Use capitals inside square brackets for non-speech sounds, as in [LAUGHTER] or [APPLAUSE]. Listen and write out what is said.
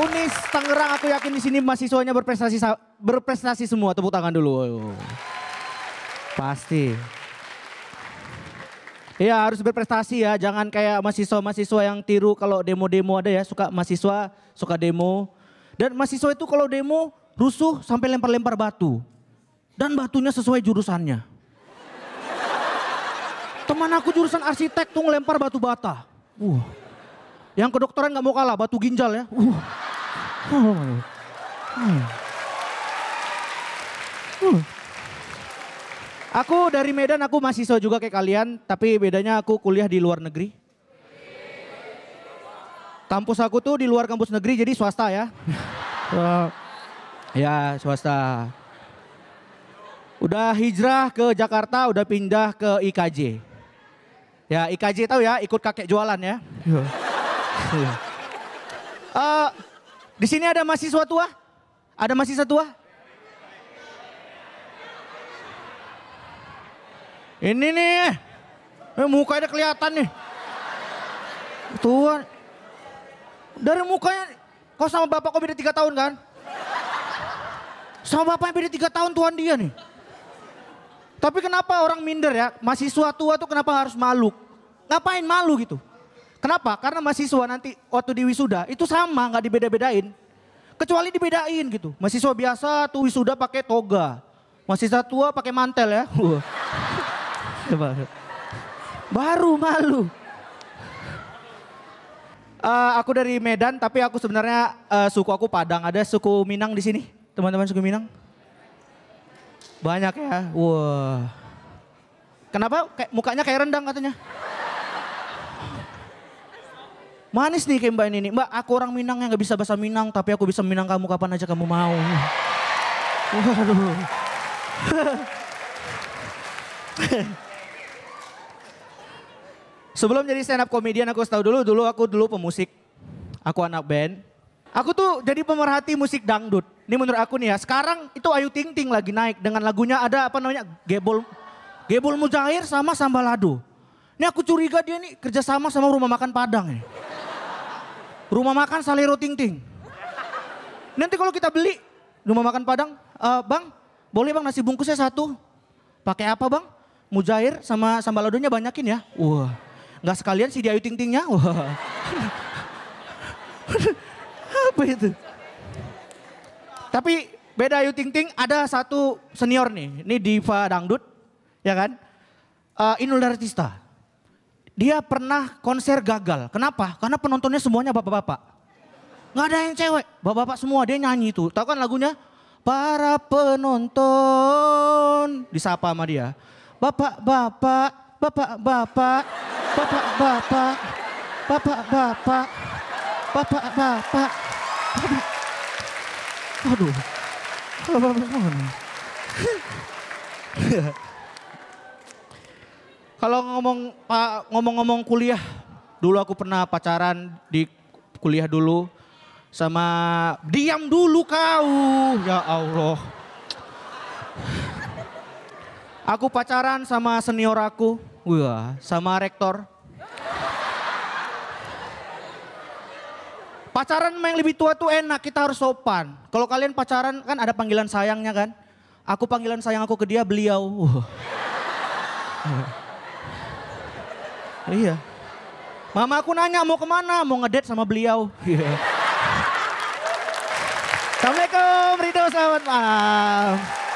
Unis Tangerang aku yakin di sini mahasiswanya berprestasi berprestasi semua. Tepuk tangan dulu. Pasti. Iya harus berprestasi ya, jangan kayak mahasiswa-mahasiswa yang tiru kalau demo-demo ada ya, suka mahasiswa, suka demo. Dan mahasiswa itu kalau demo rusuh sampai lempar-lempar batu. Dan batunya sesuai jurusannya. Teman aku jurusan arsitek tuh ngelempar batu bata. Uh. Yang kedokteran nggak mau kalah, batu ginjal ya. Uh. Aku dari Medan, aku mahasiswa juga kayak kalian, tapi bedanya aku kuliah di luar negeri. Kampus aku tuh di luar kampus negeri, jadi swasta ya. [LAUGHS] ya swasta. Udah hijrah ke Jakarta, udah pindah ke IKJ. Ya IKJ tahu ya, ikut kakek jualan ya. uh, di sini ada mahasiswa tua? Ada mahasiswa tua? Ini nih. Eh, mukanya kelihatan nih. Tuhan. Dari mukanya, kau sama bapak kau beda tiga tahun kan? Sama bapaknya beda tiga tahun Tuhan dia nih. Tapi kenapa orang minder ya? Mahasiswa tua tuh kenapa harus malu? Ngapain malu gitu? Kenapa? Karena mahasiswa nanti waktu di wisuda itu sama nggak dibeda-bedain. Kecuali dibedain gitu. Mahasiswa biasa tuh wisuda pakai toga. Mahasiswa tua pakai mantel ya. Baru malu. Uh, aku dari Medan tapi aku sebenarnya uh, suku aku Padang. Ada suku Minang di sini? Teman-teman suku Minang? Banyak ya. Wah. Wow. Kenapa kayak mukanya kayak rendang katanya? Manis nih kayak mbak ini nih. Mbak aku orang Minang yang gak bisa bahasa Minang tapi aku bisa Minang kamu kapan aja kamu mau. Waduh. Sebelum jadi stand up comedian aku tahu dulu, dulu aku dulu pemusik. Aku anak band. Aku tuh jadi pemerhati musik dangdut. Ini menurut aku nih ya. Sekarang itu Ayu Ting Ting lagi naik dengan lagunya ada apa namanya? Gebol Gebol Mujair sama Sambalado. Ini aku curiga dia nih kerjasama sama rumah makan Padang nih. Ya. Rumah makan Salero Ting Ting. Nanti kalau kita beli rumah makan Padang, uh, Bang, boleh Bang nasi bungkusnya satu. Pakai apa Bang? Mujair sama sambal ladonya banyakin ya. Wah, nggak sekalian si Diayu Ting Tingnya. Wah. apa itu? Tapi beda Ayu Ting Ting ada satu senior nih, ini diva dangdut, ya kan? Uh, Inul Daratista dia pernah konser gagal. Kenapa? Karena penontonnya semuanya bapak-bapak. Gak ada yang cewek, bapak-bapak semua dia nyanyi itu. Tahu kan lagunya? Para penonton disapa sama dia. Bapak-bapak, bapak-bapak, bapak-bapak, bapak-bapak, bapak-bapak. Aduh. Bapak-bapak. Kalau ngomong ngomong-ngomong kuliah, dulu aku pernah pacaran di kuliah dulu sama diam dulu kau. Ya Allah. Aku pacaran sama senior aku, wah, sama rektor. Pacaran sama yang lebih tua tuh enak, kita harus sopan. Kalau kalian pacaran kan ada panggilan sayangnya kan. Aku panggilan sayang aku ke dia beliau. Iya. Mama aku nanya mau kemana, mau ngedate sama beliau. [LAUGHS] Iya. Assalamualaikum Rido, selamat malam.